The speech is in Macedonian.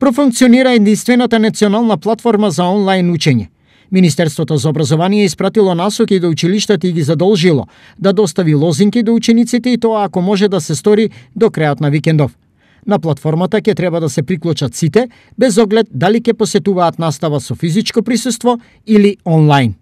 профункционира единствената национална платформа за онлайн учење. Министерството за образование испратило насоки до училиштата и ги задолжило да достави лозинки до учениците и тоа ако може да се стори до крајот на викендов. На платформата ќе треба да се приклучат сите, без оглед дали ќе посетуваат настава со физичко присуство или онлайн.